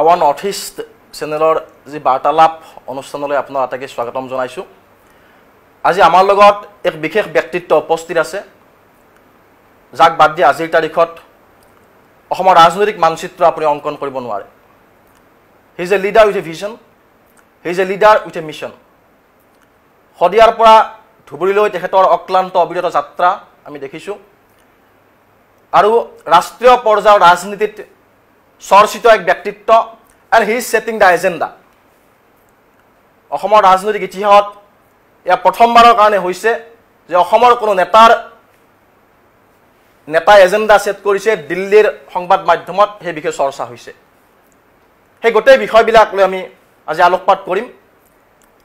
Hour north east চেনেলৰ যি বাৰ্তালাপ অনুষ্ঠানলৈ আপোনাৰ আটাইকে স্বাগতম জনাইছোঁ আজি আমাৰ লগত এক বিশেষ ব্যক্তিত্ব উপস্থিত আছে যাক বাদ দি আজিৰ তাৰিখত অসমৰ ৰাজনৈতিক মানচিত্ৰ আপুনি অংকন কৰিব নোৱাৰে he is a leader with a vision he is a leader with a mission শদিয়াৰ পৰা ধুবুৰীলৈ তেখেতৰ অক্লান্ত অবিৰত যাত্ৰা আমি দেখিছোঁ আৰু ৰাষ্ট্ৰীয় পৰ্যায়ৰ ৰাজনীতিত চৰ্চিত এক ব্যক্তিত্ব and he is setting the agenda অসমৰ ৰাজনৈতিক ইতিহাসত এয়া প্ৰথমবাৰৰ কাৰণে হৈছে যে অসমৰ কোনো নেতাৰ নেতাই এজেণ্ডা ছেট কৰিছে দিল্লীৰ সংবাদ মাধ্যমত সেই বিষয়ে চৰ্চা হৈছে সেই গোটেই বিষয়বিলাক লৈ আমি আজি আলোকপাত কৰিম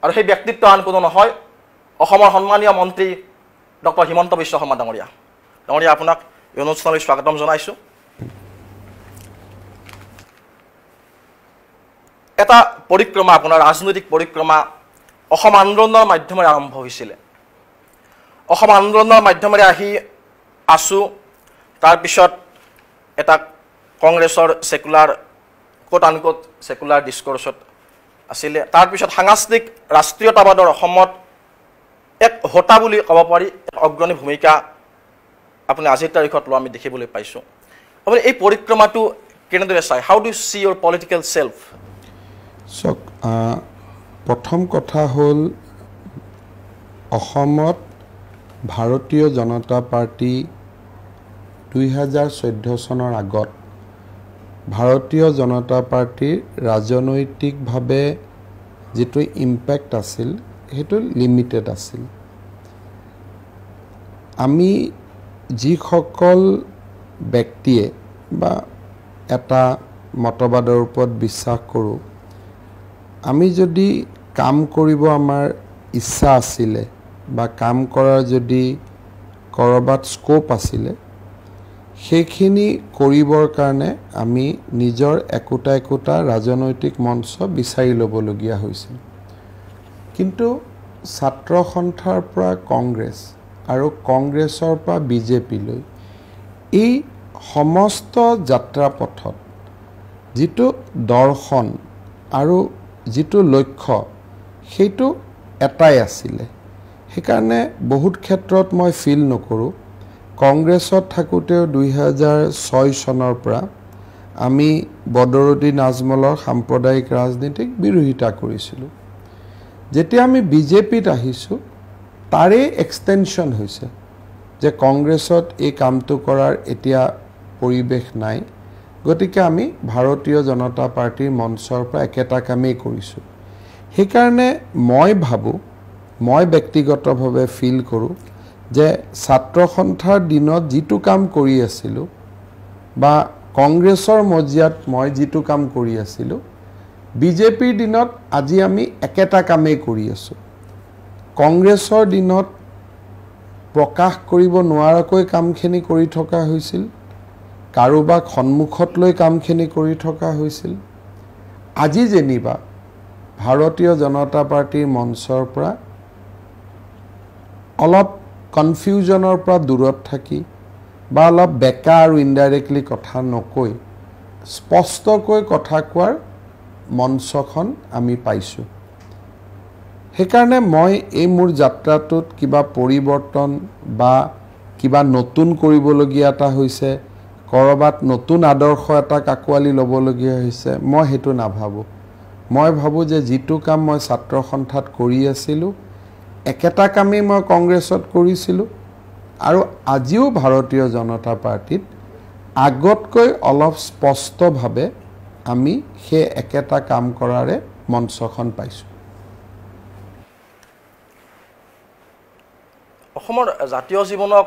আৰু সেই ব্যক্তিত্ব আন কোনো নহয় অসমৰ সন্মানীয় মন্ত্ৰী ডক্টৰ হিমন্ত বিশ্ব শৰ্মা ডাঙৰীয়া ডাঙৰীয়া আপোনাক এই অনুষ্ঠানলৈ স্বাগতম জনাইছোঁ এটা পৰিক্ৰমা আপোনাৰ ৰাজনৈতিক পৰিক্ৰমা অসম আন্দোলনৰ মাধ্যমেৰে আৰম্ভ হৈছিলে অসম আন্দোলনৰ মাধ্যমেৰে আহি আছোঁ তাৰপিছত এটা কংগ্ৰেছৰ চেকুলাৰ ক'ত আনক'ত চেকুলাৰ ডিছকৰ্চত আছিলে তাৰপিছত সাংস্কৃতিক ৰাষ্ট্ৰীয়তাবাদৰ অসমত এক হোতা বুলি ক'ব পাৰি এক অগ্ৰণী ভূমিকা আপুনি আজিৰ তাৰিখত লোৱা আমি দেখিবলৈ পাইছোঁ আপুনি এই পৰিক্ৰমাটো কেনেদৰে চাই how do see your political self shock প্ৰথম কথা হ'ল অসমত ভাৰতীয় জনতা পাৰ্টী দুহেজাৰ চৈধ্য চনৰ আগত ভাৰতীয় জনতা পাৰ্টীৰ ৰাজনৈতিকভাৱে যিটো ইম্পেক্ট আছিল সেইটো লিমিটেড আছিল আমি যিসকল ব্যক্তিয়ে বা এটা মতবাদৰ ওপৰত বিশ্বাস কৰোঁ আমি যদি কাম কৰিব আমাৰ ইচ্ছা আছিলে বা কাম কৰাৰ যদি ক'ৰবাত স্ক'প আছিলে সেইখিনি কৰিবৰ কাৰণে আমি নিজৰ একোটা একোটা ৰাজনৈতিক মঞ্চ বিচাৰি ল'বলগীয়া হৈছিল কিন্তু ছাত্ৰ সন্থাৰ পৰা কংগ্ৰেছ আৰু কংগ্ৰেছৰ পৰা বিজেপিলৈ এই সমস্ত যাত্ৰা পথত যিটো দৰ্শন আৰু যিটো লক্ষ্য সেইটো এটাই আছিলে সেইকাৰণে বহুত ক্ষেত্ৰত মই ফিল নকৰোঁ কংগ্ৰেছত থাকোঁতেও দুহেজাৰ ছয় চনৰ পৰা আমি বদৰুদ্দিন আজমলৰ সাম্প্ৰদায়িক ৰাজনীতিক বিৰোধিতা কৰিছিলোঁ যেতিয়া আমি বিজেপিত আহিছোঁ তাৰেই এক্সটেনশ্যন হৈছে যে কংগ্ৰেছত এই কামটো কৰাৰ এতিয়া পৰিৱেশ নাই গতিকে আমি ভাৰতীয় জনতা পাৰ্টীৰ মঞ্চৰ পৰা একেটা কামেই কৰিছোঁ সেইকাৰণে মই ভাবোঁ মই ব্যক্তিগতভাৱে ফিল কৰোঁ যে ছাত্ৰ সন্থাৰ দিনত যিটো কাম কৰি আছিলোঁ বা কংগ্ৰেছৰ মজিয়াত মই যিটো কাম কৰি আছিলোঁ বিজেপিৰ দিনত আজি আমি একেটা কামেই কৰি আছোঁ কংগ্ৰেছৰ দিনত প্ৰকাশ কৰিব নোৱাৰাকৈ কামখিনি কৰি থকা হৈছিল কাৰোবাক সন্মুখত লৈ কামখিনি কৰি থকা হৈছিল আজি যেনিবা ভাৰতীয় জনতা পাৰ্টীৰ মঞ্চৰ পৰা অলপ কনফিউজনৰ পৰা দূৰত থাকি বা অলপ বেকা আৰু ইনডাইৰেক্টলি কথা নকৈ স্পষ্টকৈ কথা কোৱাৰ মঞ্চখন আমি পাইছোঁ সেইকাৰণে মই এই মোৰ যাত্ৰাটোত কিবা পৰিৱৰ্তন বা কিবা নতুন কৰিবলগীয়া এটা হৈছে ক'ৰবাত নতুন আদৰ্শ এটাক আঁকোৱালি ল'বলগীয়া হৈছে মই সেইটো নাভাবোঁ মই ভাবোঁ যে যিটো কাম মই ছাত্ৰ সন্থাত কৰি আছিলোঁ একেটা কামেই মই কংগ্ৰেছত কৰিছিলোঁ আৰু আজিও ভাৰতীয় জনতা পাৰ্টীত আগতকৈ অলপ স্পষ্টভাৱে আমি সেই একেটা কাম কৰাৰে মঞ্চখন পাইছোঁ অসমৰ জাতীয় জীৱনক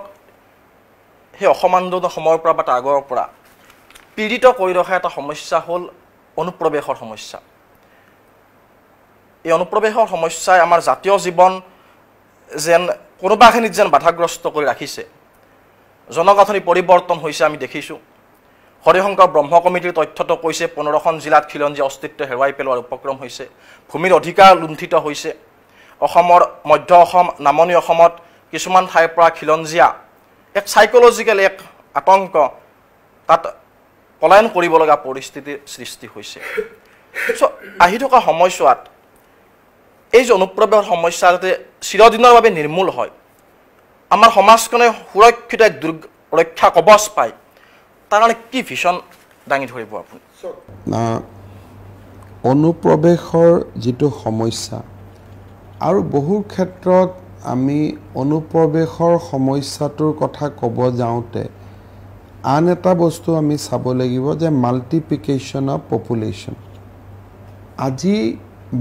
সেই অসম আন্দোলন সময়ৰ পৰা বা আগৰ পৰা পীড়িত কৰি ৰখা এটা সমস্যা হ'ল অনুপ্ৰৱেশৰ সমস্যা এই অনুপ্ৰৱেশৰ সমস্যাই আমাৰ জাতীয় জীৱন যেন কোনোবাখিনিত যেন বাধাগ্ৰস্ত কৰি ৰাখিছে জনগাঁথনি পৰিৱৰ্তন হৈছে আমি দেখিছোঁ হৰিশংকৰ ব্ৰহ্ম কমিটিৰ তথ্যটো কৈছে পোন্ধৰখন জিলাত খিলঞ্জীয়া অস্তিত্ব হেৰুৱাই পেলোৱাৰ উপক্ৰম হৈছে ভূমিৰ অধিকাৰ লুণ্ঠিত হৈছে অসমৰ মধ্য অসম নামনি অসমত কিছুমান ঠাইৰ পৰা খিলঞ্জীয়া এক চাইক'লজিকেল এক আতংক তাত পলায়ন কৰিবলগা লগা পৰিস্থিতিৰ সৃষ্টি হৈছে চ' আহি থকা সময়ছোৱাত এই যে অনুপ্ৰৱেশৰ সমস্যা যাতে চিৰদিনৰ বাবে নিৰ্মূল হয় আমাৰ সমাজখনে সুৰক্ষিত এক দুৰ্গ ৰক্ষা কবচ পায় তাৰ কাৰণে কি ভিছন দাঙি ধৰিব আপুনি অনুপ্ৰৱেশৰ যিটো সমস্যা আৰু বহু ক্ষেত্ৰত আমি অনুপ্ৰৱেশৰ সমস্যাটোৰ কথা ক'ব যাওঁতে আন এটা বস্তু আমি চাব লাগিব যে মাল্টিপ্লিকেশ্যন অফ পপুলেশ্যন আজি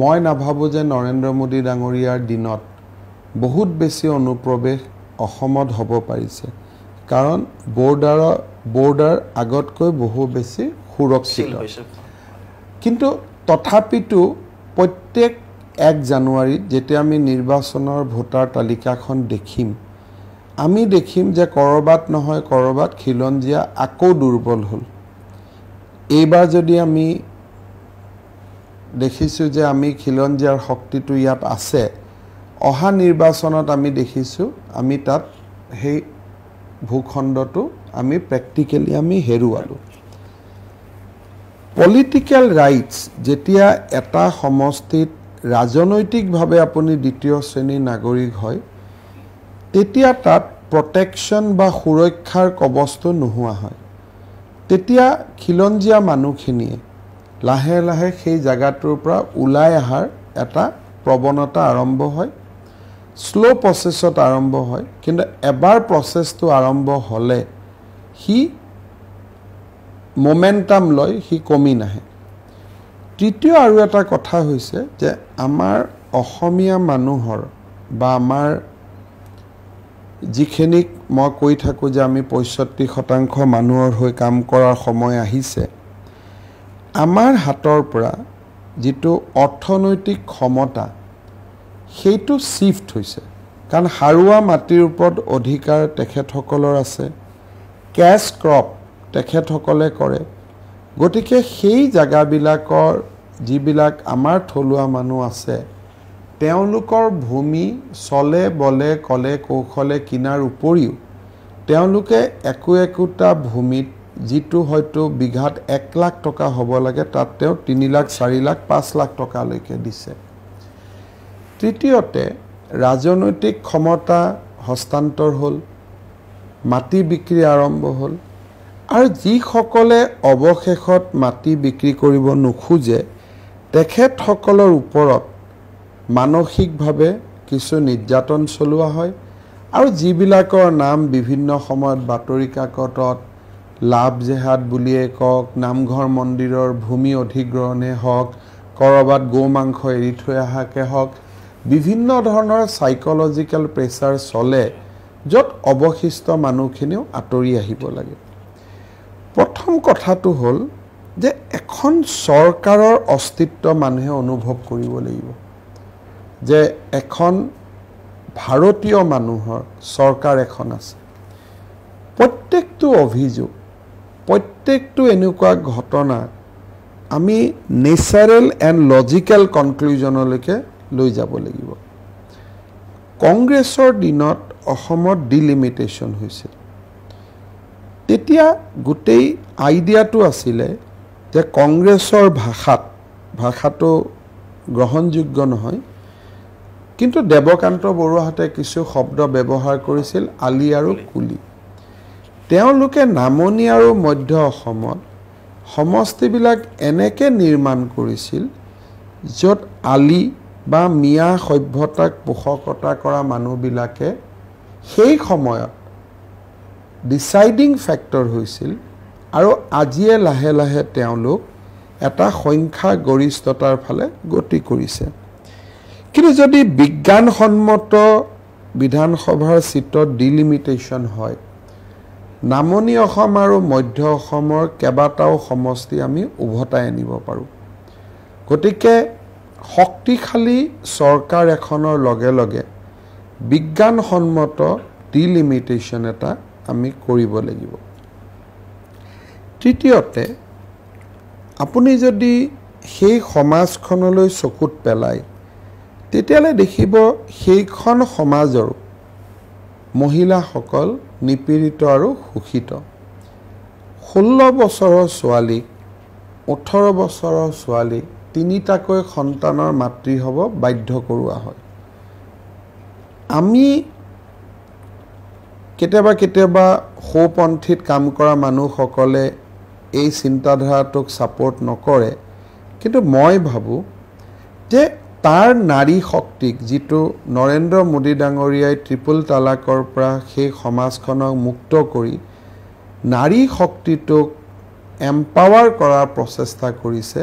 মই নাভাবোঁ যে নৰেন্দ্ৰ মোদী ডাঙৰীয়াৰ দিনত বহুত বেছি অনুপ্ৰৱেশ অসমত হ'ব পাৰিছে কাৰণ বৰ্ডাৰৰ বৰ্ডাৰ আগতকৈ বহু বেছি সুৰক্ষিত কিন্তু তথাপিতো প্ৰত্যেক এক জানুৱাৰীত যেতিয়া আমি নিৰ্বাচনৰ ভোটাৰ তালিকাখন দেখিম আমি দেখিম যে ক'ৰবাত নহয় ক'ৰবাত খিলঞ্জীয়া আকৌ দুৰ্বল হ'ল এইবাৰ যদি আমি দেখিছোঁ যে আমি খিলঞ্জীয়াৰ শক্তিটো ইয়াত আছে অহা নিৰ্বাচনত আমি দেখিছোঁ আমি তাত সেই ভূখণ্ডটো আমি প্ৰেক্টিকেলি আমি হেৰুৱালোঁ পলিটিকেল ৰাইটছ যেতিয়া এটা সমষ্টিত ৰাজনৈতিকভাৱে আপুনি দ্বিতীয় শ্ৰেণীৰ নাগৰিক হয় তেতিয়া তাত প্ৰটেকশ্যন বা সুৰক্ষাৰ কবস্তু নোহোৱা হয় তেতিয়া খিলঞ্জীয়া মানুহখিনিয়ে লাহে লাহে সেই জেগাটোৰ পৰা ওলাই অহাৰ এটা প্ৰৱণতা আৰম্ভ হয় শ্ল' প্ৰচেছত আৰম্ভ হয় কিন্তু এবাৰ প্ৰচেছটো আৰম্ভ হ'লে সি মমেণ্টাম লয় সি কমি নাহে তৃতীয় আৰু এটা কথা হৈছে যে আমাৰ অসমীয়া মানুহৰ বা আমাৰ যিখিনিক মই কৈ থাকোঁ যে আমি পঁয়ষষ্ঠি শতাংশ মানুহৰ হৈ কাম কৰাৰ সময় আহিছে আমাৰ হাতৰ পৰা যিটো অৰ্থনৈতিক ক্ষমতা সেইটো শ্বিফ্ট হৈছে কাৰণ সাৰুৱা মাটিৰ ওপৰত অধিকাৰ তেখেতসকলৰ আছে কেছ ক্ৰপ তেখেতসকলে কৰে গতিকে সেই জেগাবিলাকৰ যিবিলাক আমাৰ থলুৱা মানুহ আছে তেওঁলোকৰ ভূমি চলে বলে ক'লে কৌশলে কিনাৰ উপৰিও তেওঁলোকে একো একোটা ভূমিত যিটো হয়তো বিঘাত এক লাখ টকা হ'ব লাগে তাত তেওঁ তিনি লাখ চাৰি লাখ পাঁচ লাখ টকালৈকে দিছে তৃতীয়তে ৰাজনৈতিক ক্ষমতা হস্তান্তৰ হ'ল মাটি বিক্ৰী আৰম্ভ হ'ল আৰু যিসকলে অৱশেষত মাটি বিক্ৰী কৰিব নোখোজে তেখেতসকলৰ ওপৰত মানসিকভাৱে কিছু নিৰ্যাতন চলোৱা হয় আৰু যিবিলাকৰ নাম বিভিন্ন সময়ত বাতৰি কাকতত লাভ জেহাদ বুলিয়ে কওক নামঘৰ মন্দিৰৰ ভূমি অধিগ্ৰহণে হওক ক'ৰবাত গৌ মাংস এৰি থৈ অহাকে হওক বিভিন্ন ধৰণৰ চাইক'লজিকেল প্ৰেছাৰ চলে য'ত অৱশিষ্ট মানুহখিনিও আঁতৰি আহিব লাগে প্ৰথম কথাটো হ'ল যে এখন চৰকাৰৰ অস্তিত্ব মানুহে অনুভৱ কৰিব লাগিব যে এখন ভাৰতীয় মানুহৰ চৰকাৰ এখন আছে প্ৰত্যেকটো অভিযোগ প্ৰত্যেকটো এনেকুৱা ঘটনা আমি নেচাৰেল এণ্ড লজিকেল কনক্লুজনলৈকে লৈ যাব লাগিব কংগ্ৰেছৰ দিনত অসমত ডিলিমিটেশ্যন হৈছিল তেতিয়া গোটেই আইডিয়াটো আছিলে যে কংগ্ৰেছৰ ভাষাত ভাষাটো গ্ৰহণযোগ্য নহয় কিন্তু দেৱকান্ত বৰুৱাহঁতে কিছু শব্দ ব্যৱহাৰ কৰিছিল আলি আৰু কুলি তেওঁলোকে নামনি আৰু মধ্য অসমত সমষ্টিবিলাক এনেকৈ নিৰ্মাণ কৰিছিল য'ত আলি বা মিয়া সভ্যতাক পোষকতা কৰা মানুহবিলাকে সেই সময়ত ডিচাইডিং ফেক্টৰ হৈছিল আৰু আজিয়ে লাহে লাহে তেওঁলোক এটা সংখ্যাগৰিষ্ঠতাৰ ফালে গতি কৰিছে কিন্তু যদি বিজ্ঞানসন্মত বিধানসভাৰ চিটত ডিলিমিটেশ্যন হয় নামনি অসম আৰু মধ্য অসমৰ কেইবাটাও সমষ্টি আমি উভতাই আনিব পাৰোঁ গতিকে শক্তিশালী চৰকাৰ এখনৰ লগে লগে বিজ্ঞানসন্মত ডিলিমিটেশ্যন এটা আমি কৰিব লাগিব তৃতীয়তে আপুনি যদি সেই সমাজখনলৈ চকুত পেলায় তেতিয়াহ'লে দেখিব সেইখন সমাজৰ মহিলাসকল নিপীড়িত আৰু শোষিত ষোল্ল বছৰৰ ছোৱালীক ওঠৰ বছৰৰ ছোৱালীক তিনিটাকৈ সন্তানৰ মাতৃ হ'ব বাধ্য কৰোৱা হয় আমি কেতিয়াবা কেতিয়াবা সৌপন্থীত কাম কৰা মানুহসকলে এই চিন্তাধাৰাটোক ছাপৰ্ট নকৰে কিন্তু মই ভাবোঁ যে তাৰ নাৰী শক্তিক যিটো নৰেন্দ্ৰ মোদী ডাঙৰীয়াই ত্ৰিপুল তালাকৰ পৰা সেই সমাজখনক মুক্ত কৰি নাৰী শক্তিটোক এম্পাৱাৰ কৰাৰ প্ৰচেষ্টা কৰিছে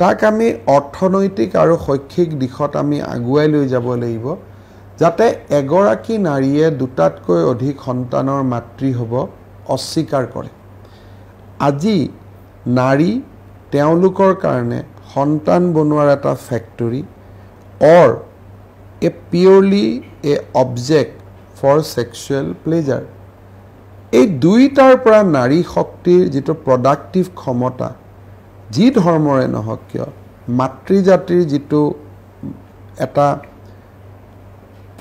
তাক আমি অৰ্থনৈতিক আৰু শৈক্ষিক দিশত আমি আগুৱাই লৈ যাব লাগিব যাতে এগৰাকী নাৰীয়ে দুটাতকৈ অধিক সন্তানৰ মাতৃ হ'ব অস্বীকাৰ কৰে আজি নাৰী তেওঁলোকৰ কাৰণে সন্তান বনোৱাৰ এটা factory or a purely a object for sexual pleasure এই দুয়োটাৰ পৰা নাৰী শক্তিৰ যিটো প্ৰডাক্টিভ ক্ষমতা যি ধৰ্মৰে নহওক কিয় মাতৃ জাতিৰ যিটো এটা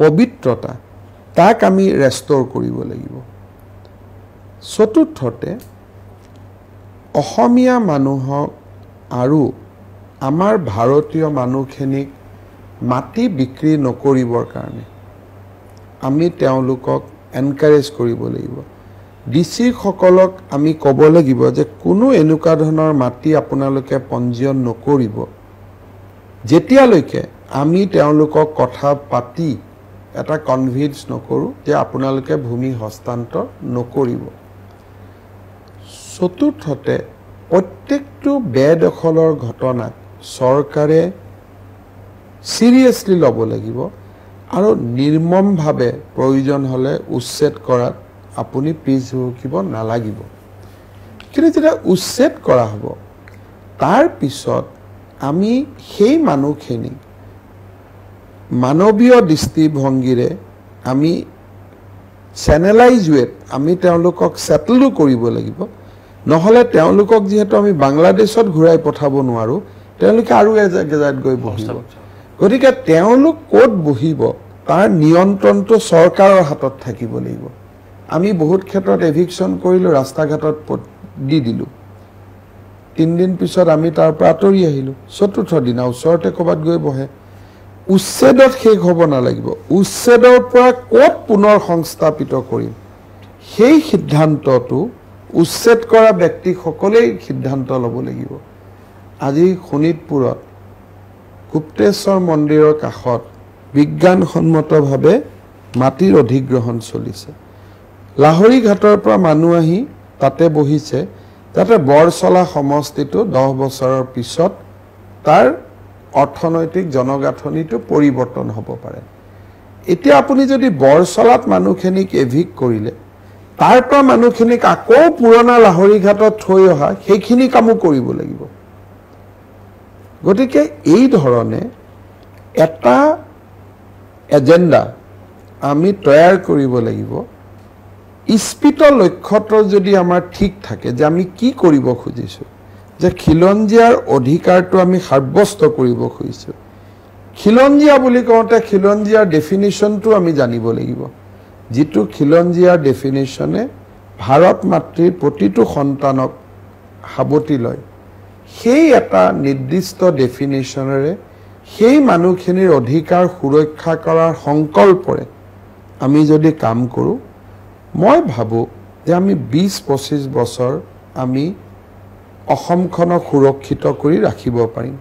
পবিত্ৰতা তাক আমি ৰেষ্টৰ কৰিব লাগিব চতুৰ্থতে অসমীয়া মানুহক আৰু আমাৰ ভাৰতীয় মানুহখিনিক মাটি বিক্ৰী নকৰিবৰ কাৰণে আমি তেওঁলোকক এনকাৰেজ কৰিব লাগিব ডি চিসকলক আমি ক'ব লাগিব যে কোনো এনেকুৱা ধৰণৰ মাটি আপোনালোকে পঞ্জীয়ন নকৰিব যেতিয়ালৈকে আমি তেওঁলোকক কথা পাতি এটা কনভিন্স নকৰোঁ যে আপোনালোকে ভূমি হস্তান্তৰ নকৰিব চতুৰ্থতে প্ৰত্যেকটো বেদখলৰ ঘটনাক চৰকাৰে ছিৰিয়াছলি ল'ব লাগিব আৰু নিৰ্মমভাৱে প্ৰয়োজন হ'লে উচ্ছেদ কৰাত আপুনি পিছ ভুকিব নালাগিব কিন্তু যেতিয়া উচ্ছেদ কৰা হ'ব তাৰপিছত আমি সেই মানুহখিনিক মানৱীয় দৃষ্টিভংগীৰে আমি চেনেলাইজ ৱেত আমি তেওঁলোকক ছেটলো কৰিব লাগিব নহ'লে তেওঁলোকক যিহেতু আমি বাংলাদেশত ঘূৰাই পঠাব নোৱাৰোঁ তেওঁলোকে আৰু এজেগেজাত গৈ বহিব গতিকে তেওঁলোক ক'ত বহিব তাৰ নিয়ন্ত্ৰণটো চৰকাৰৰ হাতত থাকিব লাগিব আমি বহুত ক্ষেত্ৰত এভিকশ্যন কৰিলোঁ ৰাস্তা ঘাটত দি দিলোঁ তিনিদিন পিছত আমি তাৰ পৰা আঁতৰি আহিলোঁ চতুৰ্থ দিনা ওচৰতে ক'ৰবাত গৈ বহে উচ্ছেদত শেষ হ'ব নালাগিব উচ্ছেদৰ পৰা ক'ত পুনৰ সংস্থাপিত কৰিম সেই সিদ্ধান্তটো উচ্ছেদ কৰা ব্যক্তিসকলেই সিদ্ধান্ত ল'ব লাগিব আজি শোণিতপুৰত গুপ্তেশ্বৰ মন্দিৰৰ কাষত বিজ্ঞানসন্মতভাৱে মাটিৰ অধিগ্ৰহণ চলিছে লাহৰি ঘাটৰ পৰা মানুহ আহি তাতে বহিছে যাতে বৰচলা সমষ্টিটো দহ বছৰৰ পিছত তাৰ অৰ্থনৈতিক জনগাঁথনিটো পৰিৱৰ্তন হ'ব পাৰে এতিয়া আপুনি যদি বৰচলাত মানুহখিনিক এভিক কৰিলে তাৰ পৰা মানুহখিনিক আকৌ পুৰণা লাহৰি ঘাটত থৈ অহা সেইখিনি কামো কৰিব লাগিব গতিকে এই ধৰণে এটা এজেণ্ডা আমি তৈয়াৰ কৰিব লাগিব ইস্পিত লক্ষ্যটো যদি আমাৰ ঠিক থাকে যে আমি কি কৰিব খুজিছোঁ যে খিলঞ্জীয়াৰ অধিকাৰটো আমি সাব্যস্ত কৰিব খুজিছোঁ খিলঞ্জীয়া বুলি কওঁতে খিলঞ্জীয়াৰ ডেফিনেশ্যনটো আমি জানিব লাগিব যিটো খিলঞ্জীয়াৰ ডেফিনেশ্যনে ভাৰত মাতৃৰ প্ৰতিটো সন্তানক সাৱটি লয় সেই এটা নিৰ্দিষ্ট ডেফিনেশ্যনেৰে সেই মানুহখিনিৰ অধিকাৰ সুৰক্ষা কৰাৰ সংকল্পৰে আমি যদি কাম কৰোঁ মই ভাবোঁ যে আমি বিছ পঁচিছ বছৰ আমি অসমখনক সুৰক্ষিত কৰি ৰাখিব পাৰিম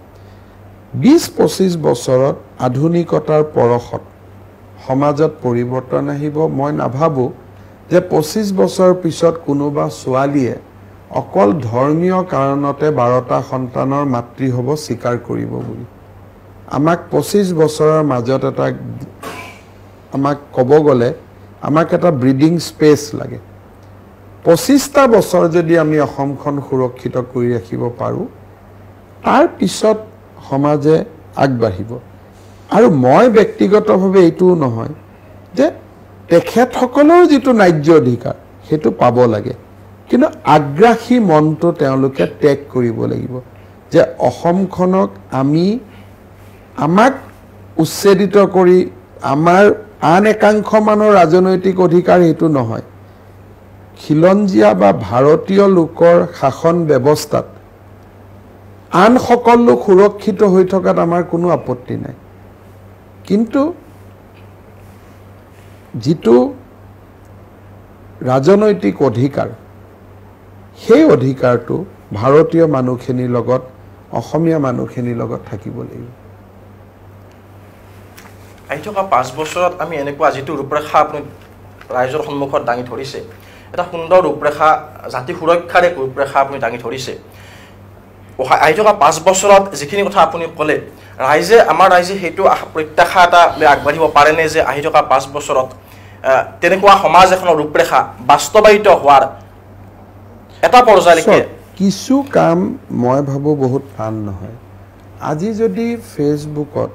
বিছ পঁচিছ বছৰত আধুনিকতাৰ পৰশত সমাজত পৰিৱৰ্তন আহিব মই নাভাবোঁ যে পঁচিছ বছৰ পিছত কোনোবা ছোৱালীয়ে অকল ধৰ্মীয় কাৰণতে বাৰটা সন্তানৰ মাতৃ হ'ব স্বীকাৰ কৰিব বুলি আমাক পঁচিছ বছৰৰ মাজত এটা আমাক ক'ব গ'লে আমাক এটা ব্ৰিডিং স্পেচ লাগে পঁচিছটা বছৰ যদি আমি অসমখন সুৰক্ষিত কৰি ৰাখিব পাৰোঁ তাৰ পিছত সমাজে আগবাঢ়িব আৰু মই ব্যক্তিগতভাৱে এইটোও নহয় যে তেখেতসকলৰ যিটো ন্যায্য অধিকাৰ সেইটো পাব লাগে কিন্তু আগ্ৰাসী মনটো তেওঁলোকে ত্যাগ কৰিব লাগিব যে অসমখনক আমি আমাক উচ্ছেদিত কৰি আমাৰ আন একাংশমানৰ ৰাজনৈতিক অধিকাৰ সেইটো নহয় খিলঞ্জীয়া বা ভাৰতীয় লোকৰ শাসন ব্যৱস্থাত আন সকল লোক সুৰক্ষিত হৈ থকাত আমাৰ কোনো আপত্তি নাই কিন্তু যিটো ৰাজনৈতিক অধিকাৰ সেই অধিকাৰটো ভাৰতীয় মানুহখিনিৰ লগত অসমীয়া মানুহখিনিৰ লগত থাকিব লাগিব আহি থকা পাঁচ বছৰত আমি এনেকুৱা যিটো ৰূপৰেখা আপুনি ৰাইজৰ সন্মুখত দাঙি ধৰিছে এটা সুন্দৰ ৰূপৰেখা জাতি সুৰক্ষাৰ এক ৰূপৰেখা আপুনি দাঙি ধৰিছে আহি থকা পাঁচ বছৰত যিখিনি কথা আপুনি ক'লে ৰাইজে আমাৰ ৰাইজে সেইটো প্ৰত্যাশা এটা আগবাঢ়িব পাৰেনে যে আহি থকা পাঁচ বছৰত তেনেকুৱা সমাজ এখনৰ ৰূপৰেখা বাস্তৱায়িত হোৱাৰ এটা পৰ্যায়লৈকে কিছু কাম মই ভাবোঁ বহুত টান নহয় আজি যদি ফেচবুকত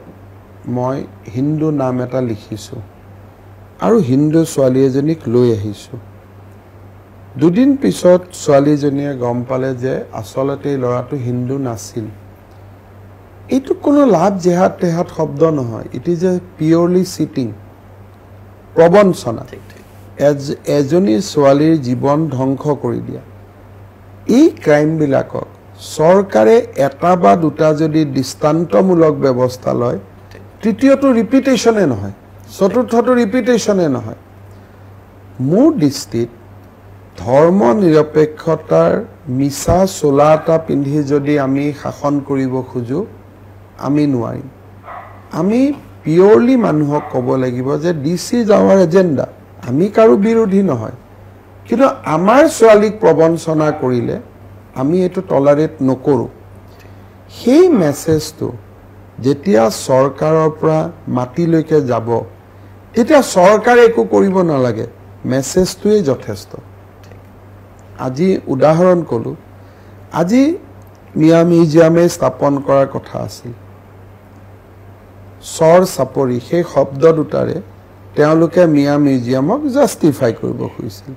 মই হিন্দু নাম এটা লিখিছোঁ আৰু হিন্দু ছোৱালী এজনীক লৈ আহিছোঁ দুদিন পিছত ছোৱালীজনীয়ে গম পালে যে আচলতে ল'ৰাটো হিন্দু নাছিল এইটো কোনো লাভ জেহাত তেহাত শব্দ নহয় it is a purely cheating প্ৰবঞ্চনা এজনী ছোৱালীৰ জীৱন ধ্বংস কৰি দিয়া এই ক্ৰাইমবিলাকক চৰকাৰে এটা বা দুটা যদি দৃষ্টান্তমূলক ব্যৱস্থা লয় তৃতীয়টো ৰিপিটেশ্যনে নহয় চতুৰ্থটো ৰিপিটেশ্যনে নহয় মোৰ দৃষ্টিত ধৰ্ম নিৰপেক্ষতাৰ মিছা চোলা এটা পিন্ধি যদি আমি শাসন কৰিব খোজোঁ আমি নোৱাৰিম আমি পিয়'ৰলি মানুহক ক'ব লাগিব যে ডি চি আৱাৰ এজেণ্ডা আমি কাৰো বিৰোধী নহয় কিন্তু আমাৰ ছোৱালীক প্ৰবঞ্চনা কৰিলে আমি এইটো টলাৰেট নকৰোঁ সেই মেছেজটো যেতিয়া চৰকাৰৰ পৰা মাটিলৈকে যাব তেতিয়া চৰকাৰে একো কৰিব নালাগে মেছেজটোৱেই যথেষ্ট আজি উদাহৰণ ক'লোঁ আজি মিয়া মিউজিয়ামে স্থাপন কৰাৰ কথা আছিল চৰ চাপৰি সেই শব্দ দুটাৰে তেওঁলোকে মিয়া মিউজিয়ামক জাষ্টিফাই কৰিব খুজিছিল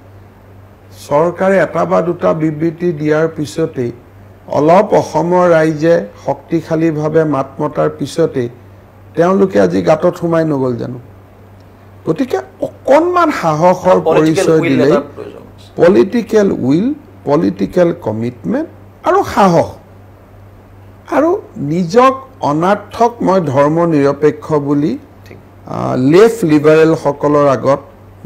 চৰকাৰে এটা বা দুটা বিবৃতি দিয়াৰ পিছতেই অলপ অসমৰ ৰাইজে শক্তিশালীভাৱে মাত মতাৰ পিছতেই তেওঁলোকে আজি গাঁতত সোমাই নগ'ল জানো গতিকে অকণমান সাহসৰ পৰিচয় দিলেই পলিটিকেল উইল পলিটিকেল কমিটমেণ্ট আৰু সাহস আৰু নিজক অনাৰ্থক মই ধৰ্ম নিৰপেক্ষ বুলি লেফ্ট লিবাৰেলসকলৰ আগত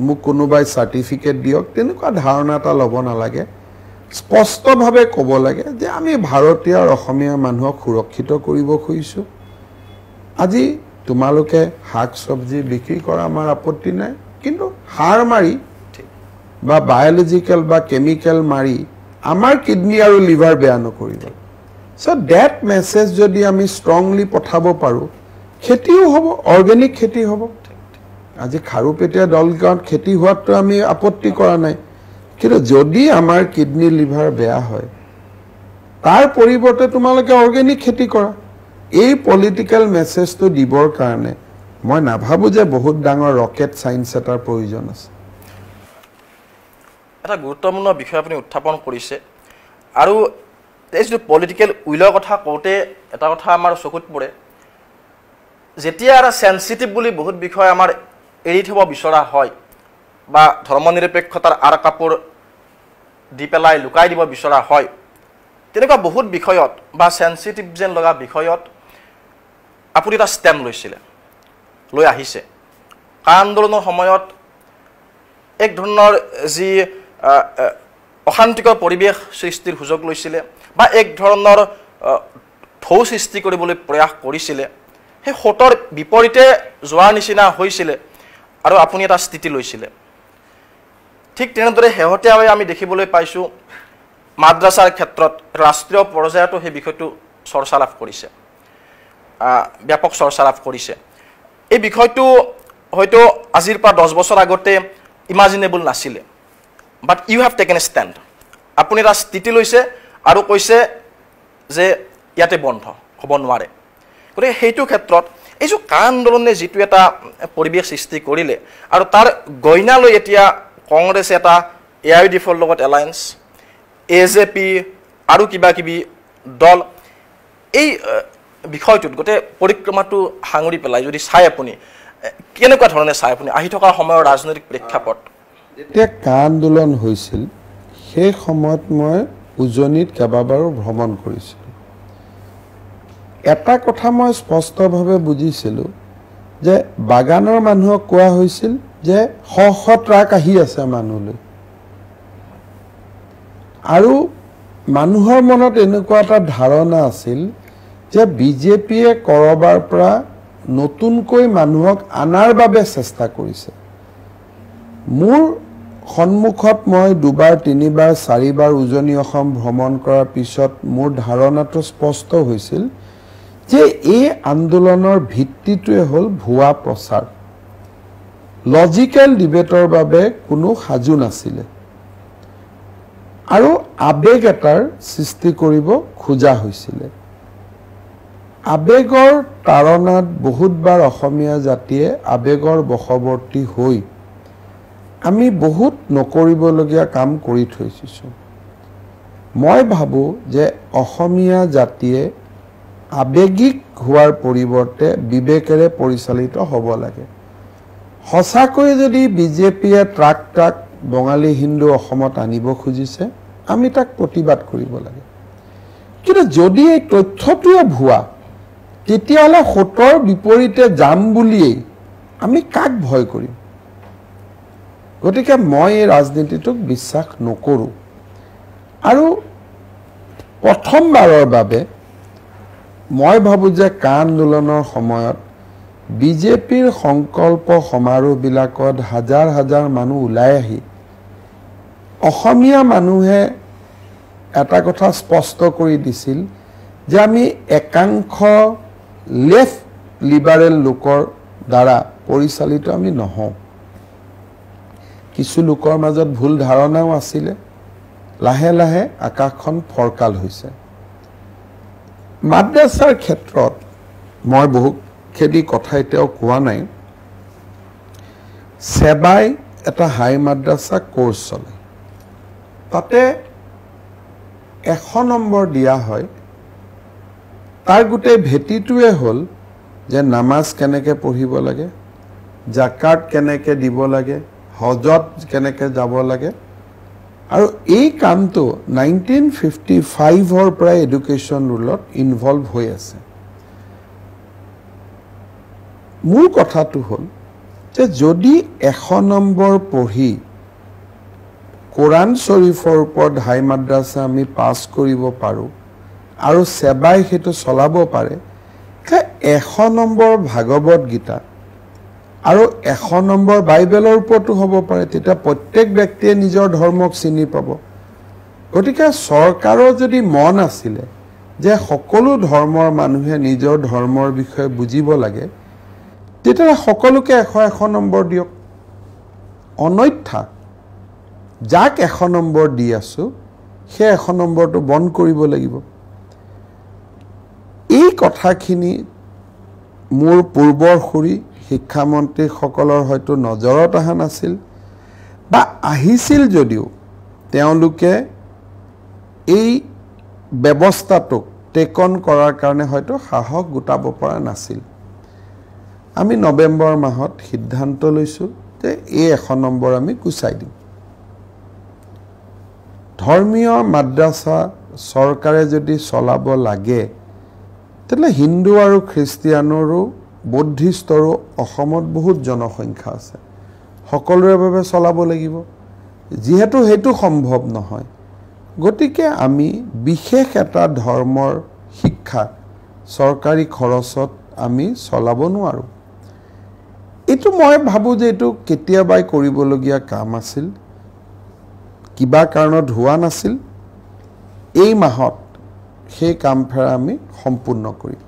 মোক কোনোবাই চাৰ্টিফিকেট দিয়ক তেনেকুৱা ধাৰণা এটা ল'ব নালাগে স্পষ্টভাৱে ক'ব লাগে যে আমি ভাৰতীয় আৰু অসমীয়া মানুহক সুৰক্ষিত কৰিব খুজিছোঁ আজি তোমালোকে শাক চব্জি বিক্ৰী কৰা আমাৰ আপত্তি নাই কিন্তু সাৰ মাৰি বা বায়'লজিকেল বা কেমিকেল মাৰি আমাৰ কিডনী আৰু লিভাৰ বেয়া নকৰিব সো ডেট মেছেজ যদি আমি ষ্ট্ৰংলি পঠাব পাৰোঁ খেতিও হব অৰ্গেনিক খেতি হব আজি খাৰুপেটিয়া দলগাঁত খেতি হওয়াতো আমি আপত্তি কৰা নাই কিন্তু যদি আমাৰ কিডনী লিভাৰ বেয়া হয় তাৰ পৰিৱৰ্তে তোমালোকে অৰ্গেনিক খেতি কৰা এই পলিটিকেল মেছেজটো দিবৰ কাৰণে মই নাভাবোঁ যে বহুত ডাঙৰ ৰকেট চাইন্স এটাৰ প্ৰয়োজন আছে এটা গুৰুত্বপূৰ্ণ বিষয় আপুনি উত্থাপন কৰিছে আৰু এই যিটো পলিটিকেল উইলৰ কথা কওঁতে এটা কথা আমাৰ চকুত পৰে যেতিয়া সেন্সিটিভ বুলি বহুত বিষয় আমাৰ এৰি থব বিচৰা হয় বা ধৰ্ম নিৰপেক্ষতাৰ আৰ কাপোৰ দি পেলাই লুকাই দিব বিচৰা হয় তেনেকুৱা বহুত বিষয়ত বা সেন্সিটিভ যেন লগা বিষয়ত আপুনি এটা স্টেম লৈছিলে লৈ আহিছে কা আন্দোলনৰ সময়ত এক ধৰণৰ যি অশান্তিকৰ পৰিৱেশ সৃষ্টিৰ সুযোগ লৈছিলে বা এক ধৰণৰ ঢৌ সৃষ্টি কৰিবলৈ প্ৰয়াস কৰিছিলে সেই সোঁতৰ বিপৰীতে যোৱাৰ নিচিনা হৈছিলে আৰু আপুনি এটা স্থিতি লৈছিলে ঠিক তেনেদৰে শেহতীয়াভাৱে আমি দেখিবলৈ পাইছোঁ মাদ্ৰাছাৰ ক্ষেত্ৰত ৰাষ্ট্ৰীয় পৰ্যায়তো সেই বিষয়টো চৰ্চা লাভ কৰিছে ব্যাপক চৰ্চা লাভ কৰিছে এই বিষয়টো হয়তো আজিৰ পৰা দহ বছৰ আগতে ইমাজিনেবল নাছিলে but you have taken a stand আপুনি এটা স্থিতি লৈছে আৰু কৈছে যে ইয়াতে বন্ধ হ'ব নোৱাৰে গতিকে সেইটো ক্ষেত্ৰত এইযোৰ কা আন্দোলনে যিটো এটা পৰিৱেশ সৃষ্টি কৰিলে আৰু তাৰ গইনালৈ এতিয়া কংগ্ৰেছ এটা এ আই ডি এফৰ লগত এলায়েঞ্চ এ জে পি আৰু কিবা কিবি দল এই বিষয়টোত গোটেই পৰিক্ৰমাটো সাঙুৰি পেলাই যদি চাই আপুনি কেনেকুৱা ধৰণে চাই আপুনি আহি থকা সময়ৰ ৰাজনৈতিক প্ৰেক্ষাপট যেতিয়া কা আন্দোলন হৈছিল সেই সময়ত মই উজনিত কেইবাবাৰো ভ্ৰমণ কৰিছিলোঁ এটা কথা মই স্পষ্টভাৱে বুজিছিলোঁ যে বাগানৰ মানুহক কোৱা হৈছিল যে শ শ ট্ৰাক আহি আছে মানুহলৈ আৰু মানুহৰ মনত এনেকুৱা এটা ধাৰণা আছিল যে বিজেপিয়ে কৰবাৰ পৰা নতুনকৈ মানুহক অনাৰ বাবে চেষ্টা কৰিছে মোৰ সন্মুখত মই দুবাৰ তিনিবাৰ চাৰিবাৰ উজনি অসম ভ্ৰমণ কৰাৰ পিছত মোৰ ধাৰণাটো স্পষ্ট হৈছিল যে এই আন্দোলনৰ ভিত্তিটোৱে হ'ল ভুৱা প্ৰচাৰ লজিকেল ডিবেটৰ বাবে কোনো সাজু নাছিলে আৰু আৱেগ এটাৰ সৃষ্টি কৰিব খোজা হৈছিলে আৱেগৰ তাৰণাত বহুতবাৰ অসমীয়া জাতিয়ে আৱেগৰ বশৱৰ্তী হৈ আমি বহুত নকৰিবলগীয়া কাম কৰি থৈছোঁ মই ভাবোঁ যে অসমীয়া জাতিয়ে আৱেগিক হোৱাৰ পৰিৱৰ্তে বিবেকেৰে পৰিচালিত হ'ব লাগে সঁচাকৈ যদি বিজেপিয়ে ট্ৰাক ট্ৰাক বঙালী হিন্দু অসমত আনিব খুজিছে আমি তাক প্ৰতিবাদ কৰিব লাগে কিন্তু যদি এই তথ্যটোৱে ভুৱা তেতিয়াহ'লে সোঁতৰ বিপৰীতে যাম বুলিয়েই আমি কাক ভয় কৰিম গতিকে মই এই ৰাজনীতিটোক বিশ্বাস নকৰোঁ আৰু প্ৰথমবাৰৰ বাবে মই ভাবোঁ যে কা আন্দোলনৰ সময়ত বিজেপিৰ সংকল্প সমাৰোহবিলাকত হাজাৰ হাজাৰ মানুহ ওলাই আহি অসমীয়া মানুহে এটা কথা স্পষ্ট কৰি দিছিল যে আমি একাংশ লেফ্ট লিবাৰেল লোকৰ দ্বাৰা পৰিচালিত আমি নহওঁ কিছু লোকৰ মাজত ভুল ধাৰণাও আছিলে লাহে লাহে আকাশখন ফৰকাল হৈছে মাদ্ৰাছাৰ ক্ষেত্ৰত মই বহুখেদি কথা এতিয়াও কোৱা নাই চেবাই এটা হাই মাদ্ৰাছা কৰ্চ চলে তাতে এশ নম্বৰ দিয়া হয় তাৰ গোটেই ভেটিটোৱে হ'ল যে নামাজ কেনেকৈ পঢ়িব লাগে জাকাত কেনেকৈ দিব লাগে হজত কেনেকৈ যাব লাগে আৰু এই কামটো নাইনটিন ফিফটি ফাইভৰ পৰাই এডুকেশ্যন ৰুলত ইনভলভ হৈ আছে মূল কথাটো হ'ল যে যদি এশ নম্বৰ পঢ়ি কোৰাণ শ্বৰীফৰ ওপৰত হাই মাদ্ৰাছা আমি পাছ কৰিব পাৰোঁ আৰু চেবাই সেইটো চলাব পাৰে এশ নম্বৰ ভাগৱত গীতা আৰু এশ নম্বৰ বাইবেলৰ ওপৰতো হ'ব পাৰে তেতিয়া প্ৰত্যেক ব্যক্তিয়ে নিজৰ ধৰ্মক চিনি পাব গতিকে চৰকাৰৰ যদি মন আছিলে যে সকলো ধৰ্মৰ মানুহে নিজৰ ধৰ্মৰ বিষয়ে বুজিব লাগে তেতিয়া সকলোকে এশ এশ নম্বৰ দিয়ক অনৈথা যাক এশ নম্বৰ দি আছোঁ সেই এশ নম্বৰটো বন্ধ কৰিব লাগিব এই কথাখিনি মোৰ পূৰ্বৰ খুৰী শিক্ষামন্ত্ৰীসকলৰ হয়তো নজৰত অহা নাছিল বা আহিছিল যদিও তেওঁলোকে এই ব্যৱস্থাটোক টেকন কৰাৰ কাৰণে হয়তো সাহস গোটাব পৰা নাছিল আমি নৱেম্বৰ মাহত সিদ্ধান্ত লৈছোঁ যে এই এশ নম্বৰ আমি গুচাই দিম ধৰ্মীয় মাদ্ৰাছা চৰকাৰে যদি চলাব লাগে তেতিয়াহ'লে হিন্দু আৰু খ্ৰীষ্টিয়ানৰো বৌদ্ধিষ্টৰো অসমত বহুত জনসংখ্যা আছে সকলোৰে বাবে চলাব লাগিব যিহেতু সেইটো সম্ভৱ নহয় গতিকে আমি বিশেষ এটা ধৰ্মৰ শিক্ষা চৰকাৰী খৰচত আমি চলাব নোৱাৰোঁ এইটো মই ভাবোঁ যে এইটো কেতিয়াবাই কৰিবলগীয়া কাম আছিল কিবা কাৰণত হোৱা নাছিল এই মাহত সেই কাম ফেৰা আমি সম্পূৰ্ণ কৰিম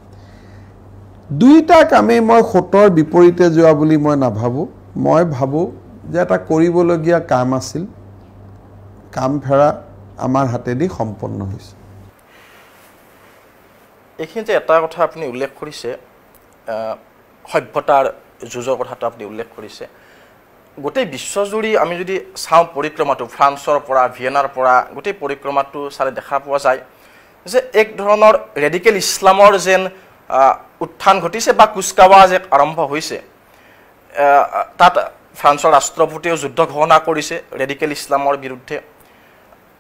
দুইটা কামেই মই সোঁতৰ বিপৰীতে যোৱা বুলি মই নাভাবোঁ মই ভাবোঁ যে এটা কৰিবলগীয়া কাম আছিল কাম ফেৰা আমাৰ হাতেদি সম্পন্ন হৈছে এইখিনিতে এটা কথা আপুনি উল্লেখ কৰিছে সভ্যতাৰ যুঁজৰ কথাটো আপুনি উল্লেখ কৰিছে গোটেই বিশ্বজুৰি আমি যদি চাওঁ পৰিক্ৰমাটো ফ্ৰান্সৰ পৰা ভিয়েনাৰ পৰা গোটেই পৰিক্ৰমাটো চালে দেখা পোৱা যায় যে এক ধৰণৰ ৰেডিকেল ইছলামৰ যেন উত্থান ঘটিছে বা কুচকাৱাজ এক আৰম্ভ হৈছে তাত ফ্ৰান্সৰ ৰাষ্ট্ৰপতিয়েও যুদ্ধ ঘোষণা কৰিছে ৰেডিকেল ইছলামৰ বিৰুদ্ধে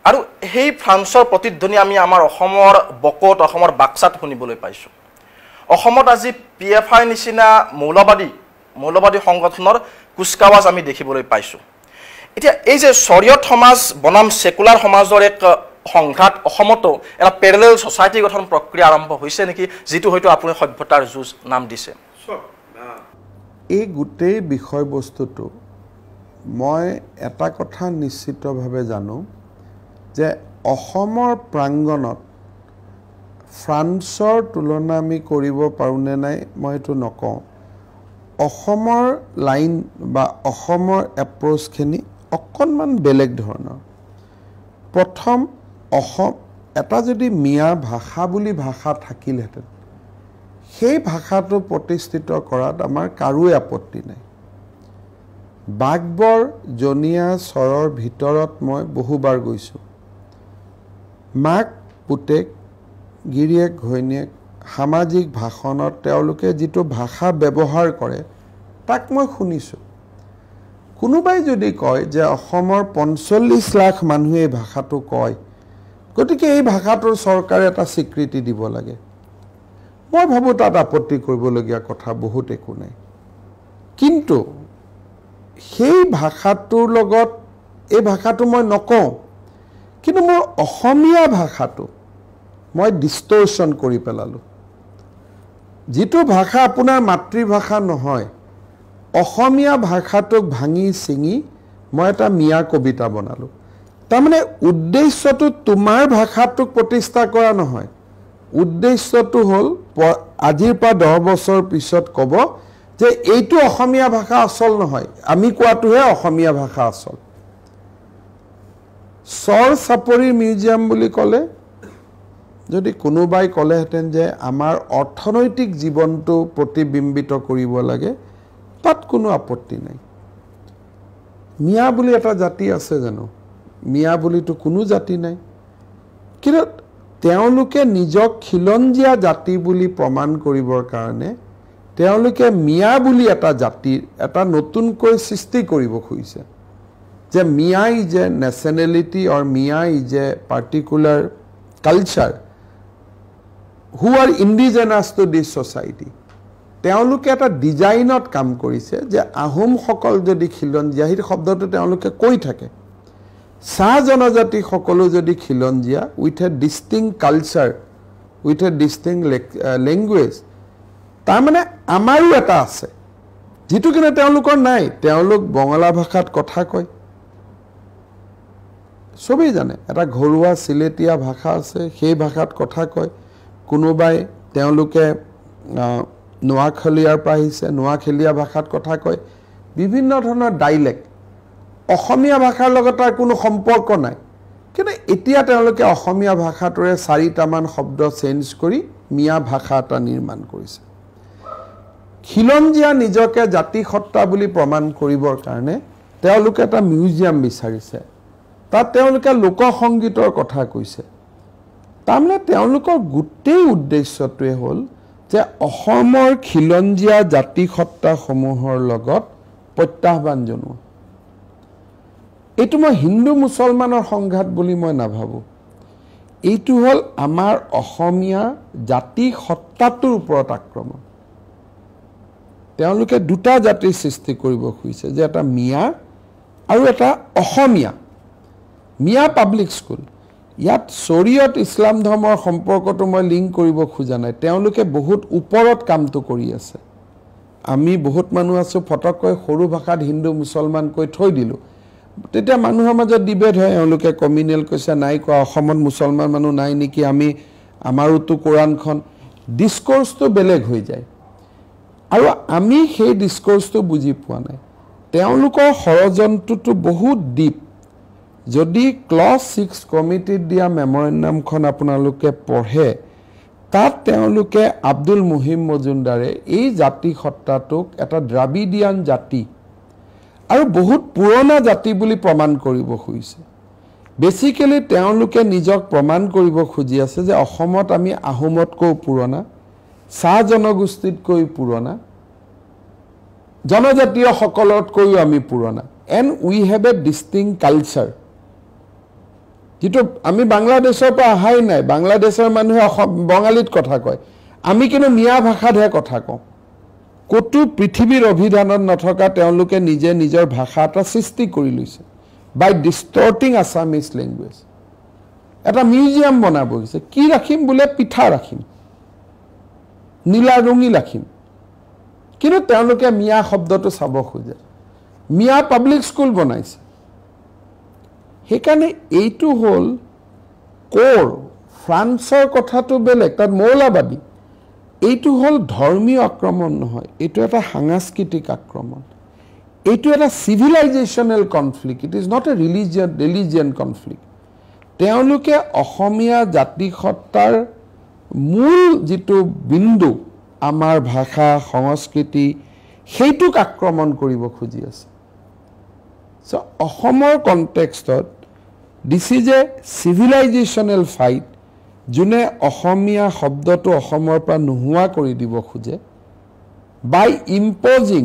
আৰু সেই ফ্ৰান্সৰ প্ৰতিধ্বনি আমি আমাৰ অসমৰ বকত অসমৰ বাক্সাত শুনিবলৈ পাইছোঁ অসমত আজি পি এফ আইৰ নিচিনা মৌলবাদী মৌলবাদী সংগঠনৰ কুচকাৱাজ আমি দেখিবলৈ পাইছোঁ এতিয়া এই যে চৰিয়ত সমাজ বনাম ছেকুলাৰ সমাজৰ এক সংঘাত অসমতো এটা পেৰেল ছচাইটি গঠন প্ৰক্ৰিয়া আৰম্ভ হৈছে নেকি যিটো হয়তো আপুনি সভ্যতাৰ যুঁজ নাম দিছে এই গোটেই বিষয়বস্তুটো মই এটা কথা নিশ্চিতভাৱে জানো যে অসমৰ প্ৰাংগণত ফ্ৰান্সৰ তুলনা আমি কৰিব পাৰোঁনে নাই মই এইটো নকওঁ অসমৰ লাইন বা অসমৰ এপ্ৰ'চখিনি অকণমান বেলেগ ধৰণৰ প্ৰথম অসম এটা যদি মিয়া ভাষা বুলি ভাষা থাকিলহেঁতেন সেই ভাষাটো প্ৰতিষ্ঠিত কৰাত আমাৰ কাৰোৱে আপত্তি নাই বাঘবৰ জনীয়া স্বৰৰ ভিতৰত মই বহুবাৰ গৈছোঁ মাক পুতেক গিৰিয়েক ঘৈণীয়েক সামাজিক ভাষণত তেওঁলোকে যিটো ভাষা ব্যৱহাৰ কৰে তাক মই শুনিছোঁ কোনোবাই যদি কয় যে অসমৰ পঞ্চল্লিছ লাখ মানুহে এই ভাষাটো কয় গতিকে এই ভাষাটোৰ চৰকাৰে এটা স্বীকৃতি দিব লাগে মই ভাবোঁ তাত আপত্তি কৰিবলগীয়া কথা বহুত একো নাই কিন্তু সেই ভাষাটোৰ লগত এই ভাষাটো মই নকওঁ কিন্তু মোৰ অসমীয়া ভাষাটো মই ডিষ্টৰশ্যন কৰি পেলালোঁ যিটো ভাষা আপোনাৰ মাতৃভাষা নহয় অসমীয়া ভাষাটোক ভাঙি ছিঙি মই এটা মিয়া কবিতা বনালোঁ তাৰমানে উদ্দেশ্যটো তোমাৰ ভাষাটোক প্ৰতিষ্ঠা কৰা নহয় উদ্দেশ্যটো হ'ল আজিৰ পৰা দহ বছৰ পিছত ক'ব যে এইটো অসমীয়া ভাষা আচল নহয় আমি কোৱাটোহে অসমীয়া ভাষা আচল চৰ চাপৰি মিউজিয়াম বুলি ক'লে যদি কোনোবাই ক'লেহেঁতেন যে আমাৰ অৰ্থনৈতিক জীৱনটো প্ৰতিবিম্বিত কৰিব লাগে তাত কোনো আপত্তি নাই মিয়া বুলি এটা জাতি আছে জানো মিয়া বুলিতো কোনো জাতি নাই কিন্তু তেওঁলোকে নিজক খিলঞ্জীয়া জাতি বুলি প্ৰমাণ কৰিবৰ কাৰণে তেওঁলোকে মিয়া বুলি এটা জাতিৰ এটা নতুনকৈ সৃষ্টি কৰিব খুজিছে যে Miya is a nationality or Miya is a particular culture who are indigenous to this society তেওঁলোকে এটা ডিজাইনত কাম কৰিছে যে আহোমসকল যদি খিলঞ্জীয়া সেই শব্দটো তেওঁলোকে কৈ থাকে চাহ জনজাতি সকলো যদি খিলঞ্জীয়া with a distinct culture with a distinct language তাৰমানে আমাৰো এটা আছে যিটো কিন্তু তেওঁলোকৰ নাই তেওঁলোক বঙলা ভাষাত কথা কয় চবেই জানে এটা ঘৰুৱা চিলেটীয়া ভাষা আছে সেই ভাষাত কথা কয় কোনোবাই তেওঁলোকে নোৱাখলীয়াৰ পৰা আহিছে নোৱাখেলীয়া ভাষাত কথা কয় বিভিন্ন ধৰণৰ ডাইলেক্ট অসমীয়া ভাষাৰ লগত তাৰ কোনো সম্পৰ্ক নাই কিন্তু এতিয়া তেওঁলোকে অসমীয়া ভাষাটোৰে চাৰিটামান শব্দ চেঞ্জ কৰি মিয়া ভাষা এটা নিৰ্মাণ কৰিছে খিলঞ্জীয়া নিজকে জাতিসত্তা বুলি প্ৰমাণ কৰিবৰ কাৰণে তেওঁলোকে এটা মিউজিয়াম বিচাৰিছে তাত তেওঁলোকে লোকসংগীতৰ কথা কৈছে তাৰমানে তেওঁলোকৰ গোটেই উদ্দেশ্যটোৱে হ'ল যে অসমৰ খিলঞ্জীয়া জাতি সত্তাসমূহৰ লগত প্ৰত্যাহ্বান জনোৱা এইটো মই হিন্দু মুছলমানৰ সংঘাত বুলি মই নাভাবোঁ এইটো হ'ল আমাৰ অসমীয়া জাতি সত্তাটোৰ ওপৰত আক্ৰমণ তেওঁলোকে দুটা জাতিৰ সৃষ্টি কৰিব খুজিছে যে এটা মিয়া আৰু এটা অসমীয়া মিয়া পাব্লিক স্কুল ইয়াত চৰিয়ত ইছলাম ধৰ্মৰ সম্পৰ্কটো মই লিংক কৰিব খোজা নাই তেওঁলোকে বহুত ওপৰত কামটো কৰি আছে আমি বহুত মানুহ আছোঁ ফটককৈ সৰু ভাষাত হিন্দু মুছলমানকৈ থৈ দিলোঁ তেতিয়া মানুহৰ মাজত ডিবেট হয় এওঁলোকে কমিউনেল কৈছে নাই কোৱা অসমত মুছলমান মানুহ নাই নেকি আমি আমাৰোতো কোৰাণখন ডিছক'ৰ্চটো বেলেগ হৈ যায় আৰু আমি সেই ডিছক'ৰ্চটো বুজি পোৱা নাই তেওঁলোকৰ ষড়যন্ত্ৰটো বহুত ডিপ যদি ক্লজ ছিক্স কমিটিত দিয়া মেম'ৰেণ্ডামখন আপোনালোকে পঢ়ে তাত তেওঁলোকে আব্দুল মুহিম মজুমদাৰে এই জাতি সত্তাটোক এটা দ্ৰাবিডিয়ান জাতি আৰু বহুত পুৰণা জাতি বুলি প্ৰমাণ কৰিব খুজিছে বেছিকেলি তেওঁলোকে নিজক প্ৰমাণ কৰিব খুজি আছে যে অসমত আমি আহোমতকৈও পুৰণা চাহ জনগোষ্ঠীতকৈ পুৰণা জনজাতীয়সকলতকৈও আমি পুৰণা and we have a distinct culture যিটো আমি বাংলাদেশৰ পৰা অহাই নাই বাংলাদেশৰ মানুহে অসম বঙালীত কথা কয় আমি কিন্তু মিয়া ভাষাতহে কথা কওঁ কতো পৃথিৱীৰ অভিধানত নথকা তেওঁলোকে নিজে নিজৰ ভাষা এটা সৃষ্টি কৰি লৈছে বাই ডিষ্টৰ্টিং আছামিজ লেংগুৱেজ এটা মিউজিয়াম বনাব গৈছে কি ৰাখিম বোলে পিঠা ৰাখিম নীলা ৰঙী ৰাখিম কিন্তু তেওঁলোকে মিয়া শব্দটো চাব খোজে মিয়া পাব্লিক স্কুল বনাইছে সেইকাৰণে এইটো হ'ল ক'ৰ ফ্ৰান্সৰ কথাটো বেলেগ তাত মৌলাবাদী এইটো হ'ল ধৰ্মীয় আক্ৰমণ নহয় এইটো এটা সাংস্কৃতিক আক্ৰমণ এইটো এটা civilisational conflict it is not a religion religion conflict তেওঁলোকে অসমীয়া জাতিসত্তাৰ মূল যিটো বিন্দু আমাৰ ভাষা সংস্কৃতি সেইটোক আক্ৰমণ কৰিব খুজি আছে চ' অসমৰ কণ্টেক্সটত দিছ ইজ এ চিভিলাইজেশ্যনেল ফাইট যোনে অসমীয়া শব্দটো অসমৰ পৰা নোহোৱা কৰি দিব খোজে বাই ইম্প'জিং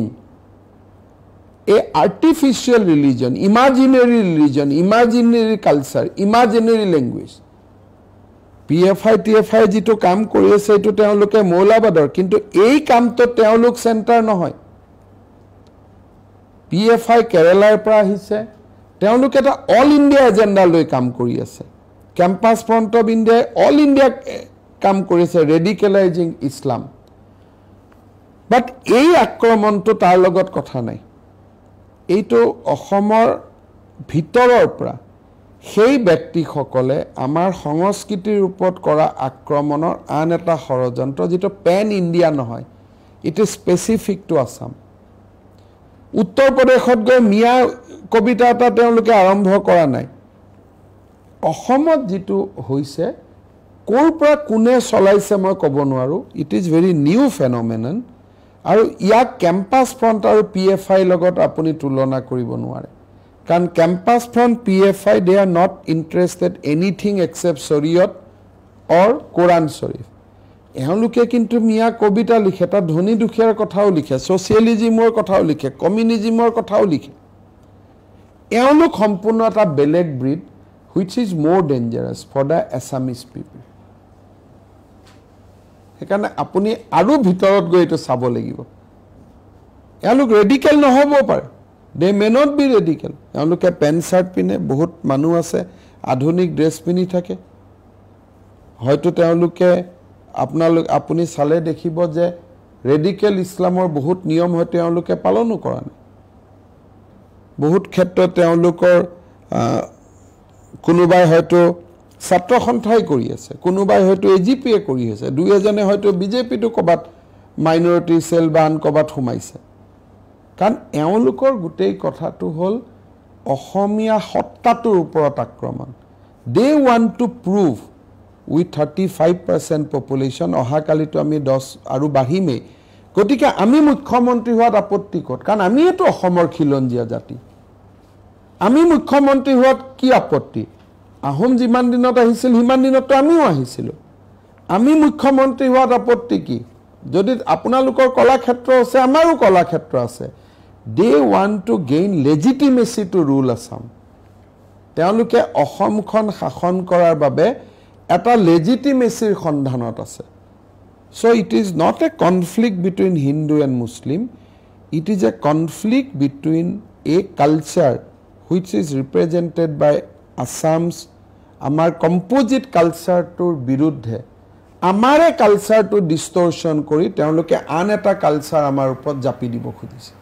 এই artificial religion imaginary religion imaginary culture imaginary language P F I T F I যিটো কাম কৰি আছে এইটো তেওঁলোকে মৌলাবাদৰ কিন্তু এই কামটো তেওঁলোক চেণ্টাৰ নহয় পি এফ আই কেৰেলাৰ পৰা আহিছে তেওঁলোকে এটা অল ইণ্ডিয়া এজেণ্ডা লৈ কাম কৰি আছে কেম্পাছ ফ্ৰণ্ট অফ ইণ্ডিয়াই অল ইণ্ডিয়াক কাম কৰিছে ৰেডিকেলাইজিং ইছলাম বাট এই আক্ৰমণটো তাৰ লগত কথা নাই এইটো অসমৰ ভিতৰৰ পৰা সেই ব্যক্তিসকলে আমাৰ সংস্কৃতিৰ ওপৰত কৰা আক্ৰমণৰ আন এটা ষড়যন্ত্ৰ যিটো পেন ইণ্ডিয়া নহয় it is specific to Assam উত্তৰ প্ৰদেশত গৈ মিয়া কবিতা এটা তেওঁলোকে আৰম্ভ কৰা নাই অসমত যিটো হৈছে ক'ৰ পৰা কোনে চলাইছে মই ক'ব নোৱাৰোঁ it is very new phenomenon আৰু ইয়াক কেম্পাছ ফ্ৰণ্ট আৰু পি এফ আইৰ লগত আপুনি তুলনা কৰিব নোৱাৰে কাৰণ campus front P F I they are not interested anything except Shariat or Quran Sharif এওঁলোকে কিন্তু মিয়া কবিতা লিখে তাত ধনী দুখীয়াৰ কথাও লিখে ছ'চিয়েলিজিমৰ কথাও লিখে কমিউনিজিমৰ কথাও লিখে এওঁলোক সম্পূৰ্ণ এটা বেলেগ breed which is more dangerous for the Assamese people. সেইকাৰণে আপুনি আৰু ভিতৰত গৈ এইটো চাব লাগিব এওঁলোক ৰেডিকেল নহ'বও পাৰে they may not be radical এওঁলোকে পেণ্ট চাৰ্ট পিন্ধে বহুত মানুহ আছে আধুনিক ড্ৰেছ পিন্ধি থাকে হয়তো তেওঁলোকে আপোনালোক আপুনি চালে দেখিব যে ৰেডিকেল ইছলামৰ বহুত নিয়ম হয় তেওঁলোকে পালনো কৰা নাই বহুত ক্ষেত্ৰত তেওঁলোকৰ কোনোবাই হয়তো ছাত্ৰ সন্থাই কৰি আছে কোনোবাই হয়তো এ জি পিয়ে কৰি আছে দুই এজনে হয়তো বিজেপিটো ক'ৰবাত মাইনৰিটি চেল বা আন ক'ৰবাত সোমাইছে কাৰণ এওঁলোকৰ গোটেই কথাটো হ'ল অসমীয়া সত্তাটোৰ ওপৰত আক্ৰমণ দে ৱান to prove with thirty five percent population অহাকালিতো আমি দহ আৰু বাঢ়িমেই গতিকে আমি মুখ্যমন্ত্ৰী হোৱাত আপত্তি ক'ত কাৰণ আমিয়েতো অসমৰ খিলঞ্জীয়া জাতি আমি মুখ্যমন্ত্ৰী হোৱাত কি আপত্তি আহোম যিমান দিনত আহিছিল সিমান দিনততো আমিও আহিছিলোঁ আমি মুখ্যমন্ত্ৰী হোৱাত আপত্তি কি যদি আপোনালোকৰ কলাক্ষেত্ৰ আছে আমাৰো কলাক্ষেত্ৰ আছে দে ওৱান to gain legitimacy to rule Assam তেওঁলোকে অসমখন শাসন কৰাৰ বাবে এটা লেজিটিমেচিৰ সন্ধানত আছে so' it is not a conflict between Hindu and Muslim it is a conflict between a culture which is represented by Assam's আমাৰ কম্প'জিট কালচাৰটোৰ বিৰুদ্ধে আমাৰে কালচাৰটো ডিষ্টৰশ্যন কৰি তেওঁলোকে আন এটা কালচাৰ আমাৰ ওপৰত জাপি দিব খুজিছে